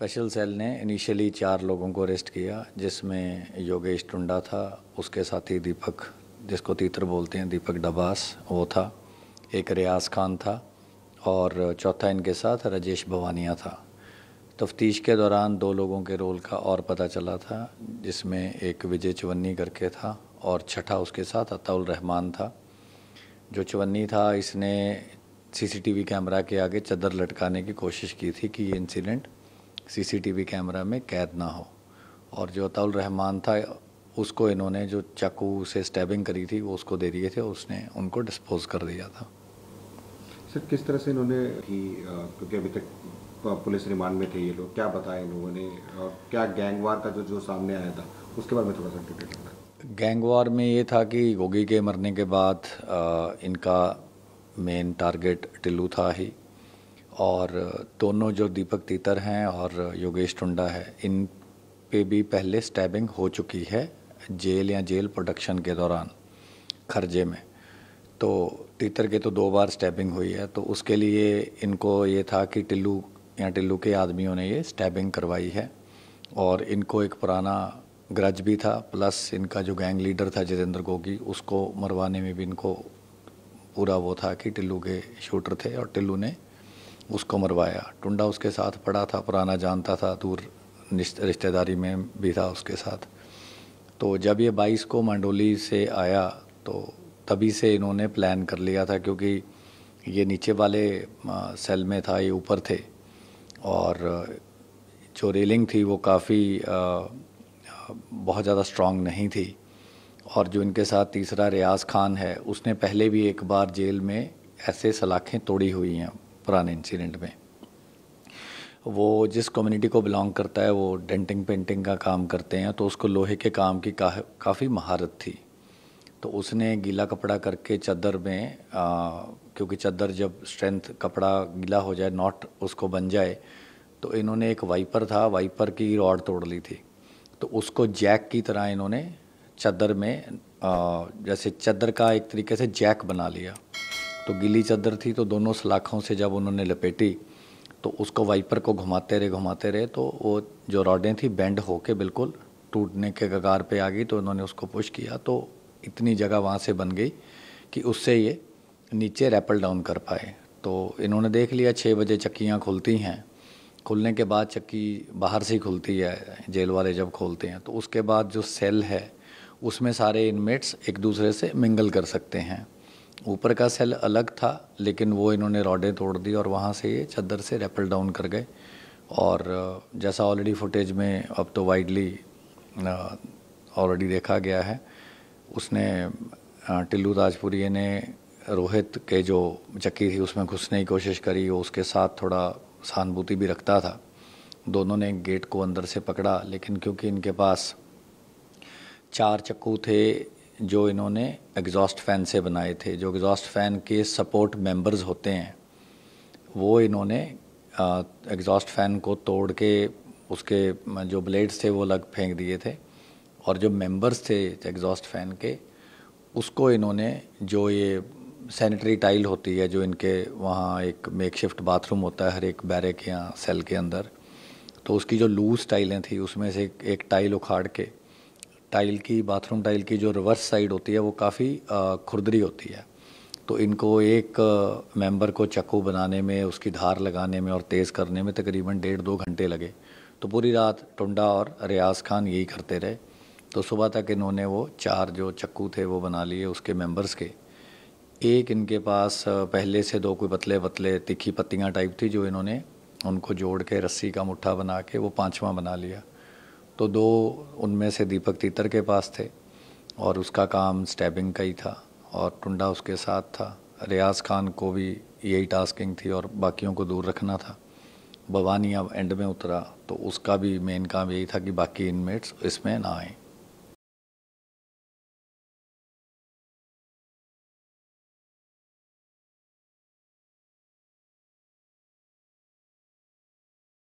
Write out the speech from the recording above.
special cell ने initially चार लोगों को अरेस्ट किया जिसमें योगेश टुंडा था उसके साथी दीपक जिसको तीतर बोलते हैं दीपक डबास वो था एक रियाज खान था और चौथा इनके साथ राजेश भवानिया था तफ्तीश के दौरान दो लोगों के रोल का और पता चला था जिसमें एक विजय चवन्नी करके था और छठा उसके साथ अताउल रहमान था जो चवन्नी था इसने सीसीटीवी कैमरा के आगे चदर लटकाने की कोशिश की थी कि ये इंसिडेंट सीसीटीवी कैमरा में कैद ना हो और जो अताउल रहमान था उसको इन्होंने जो चाकू से स्टैबिंग करी थी वो उसको दे दिए थे उसने उनको डिस्पोज कर दिया था सर किस तरह से इन्होंने की क्योंकि अभी तक पुलिस रिमांड में थे ये लोग क्या बताया इन लोगों ने और क्या गैंगवार का जो जो सामने आया था उसके बारे में थोड़ा सा डिटेल गैंगवार में ये था कि गोगी के मरने के बाद आ, इनका मेन टारगेट टिल्लू था ही और दोनों जो दीपक तीतर हैं और योगेश टुंडा है इन पे भी पहले स्टैबिंग हो चुकी है जेल या जेल प्रोडक्शन के दौरान खर्जे में तो तीतर के तो दो बार स्टैबिंग हुई है तो उसके लिए इनको ये था कि टिल्लू या टिल्लू के आदमियों ने ये स्टैबिंग करवाई है और इनको एक पुराना ग्रज भी था प्लस इनका जो गैंग लीडर था जितेंद्र गोगी उसको मरवाने में भी इनको पूरा वो था कि टिल्लू के शूटर थे और टिल्लू ने उसको मरवाया टुंडा उसके साथ पड़ा था पुराना जानता था दूर रिश्तेदारी में भी था उसके साथ तो जब ये 22 को मंडोली से आया तो तभी से इन्होंने प्लान कर लिया था क्योंकि ये नीचे वाले सेल में था ये ऊपर थे और जो रेलिंग थी वो काफ़ी बहुत ज़्यादा स्ट्रांग नहीं थी और जो इनके साथ तीसरा रियाज खान है उसने पहले भी एक बार जेल में ऐसे सलाखें तोड़ी हुई हैं पुराने इंसिडेंट में वो जिस कम्युनिटी को बिलोंग करता है वो डेंटिंग पेंटिंग का काम करते हैं तो उसको लोहे के काम की का, काफ़ी महारत थी तो उसने गीला कपड़ा करके चादर में आ, क्योंकि चादर जब स्ट्रेंथ कपड़ा गीला हो जाए नॉट उसको बन जाए तो इन्होंने एक वाइपर था वाइपर की रॉड तोड़ ली थी तो उसको जैक की तरह इन्होंने चादर में आ, जैसे चादर का एक तरीके से जैक बना लिया तो गीली चादर थी तो दोनों सलाखों से जब उन्होंने लपेटी तो उसको वाइपर को घुमाते रहे घुमाते रहे तो वो जो रॉडें थी बेंड होके बिल्कुल टूटने के कगार पे आ गई तो उन्होंने उसको पुश किया तो इतनी जगह वहाँ से बन गई कि उससे ये नीचे रैपल डाउन कर पाए तो इन्होंने देख लिया छः बजे चक्कियाँ खुलती हैं खुलने के बाद चक्की बाहर से ही खुलती है जेल वाले जब खोलते हैं तो उसके बाद जो सेल है उसमें सारे इनमेट्स एक दूसरे से मिंगल कर सकते हैं ऊपर का सेल अलग था लेकिन वो इन्होंने रॉडें तोड़ दी और वहाँ से ये चद्दर से रेपल डाउन कर गए और जैसा ऑलरेडी फुटेज में अब तो वाइडली ऑलरेडी देखा गया है उसने टिल्लू राजपुरी ने रोहित के जो चक्की थी उसमें घुसने की कोशिश करी वो उसके साथ थोड़ा सहानुभूति भी रखता था दोनों ने गेट को अंदर से पकड़ा लेकिन क्योंकि इनके पास चार चक्कू थे जो इन्होंने एग्जॉस्ट फ़ैन से बनाए थे जो एग्जॉस्ट फ़ैन के सपोर्ट मेंबर्स होते हैं वो इन्होंने एग्जॉस्ट फ़ैन को तोड़ के उसके जो ब्लेड्स थे वो अलग फेंक दिए थे और जो मेंबर्स थे एग्जॉस्ट फ़ैन के उसको इन्होंने जो ये सैनिटरी टाइल होती है जो इनके वहाँ एक मेक शिफ्ट बाथरूम होता है हर एक बैरक या सेल के अंदर तो उसकी जो लूज टाइलें थी उसमें से एक टाइल उखाड़ के टाइल की बाथरूम टाइल की जो रिवर्स साइड होती है वो काफ़ी खुरदरी होती है तो इनको एक मेंबर को चक्कू बनाने में उसकी धार लगाने में और तेज़ करने में तकरीबन डेढ़ दो घंटे लगे तो पूरी रात टुंडा और रियाज खान यही करते रहे तो सुबह तक इन्होंने वो चार जो चक्कू थे वो बना लिए उसके मेंबर्स के एक इनके पास पहले से दो कोई पतले पतले तिखी पत्तियाँ टाइप थी जो इन्होंने उनको जोड़ के रस्सी का मुठ्ठा बना के वो पाँचवा बना लिया तो दो उनमें से दीपक तीतर के पास थे और उसका काम स्टैबिंग का ही था और टुंडा उसके साथ था रियाज खान को भी यही टास्किंग थी और बाकियों को दूर रखना था भवानी अब एंड में उतरा तो उसका भी मेन काम यही था कि बाकी इनमेट्स इसमें ना आएँ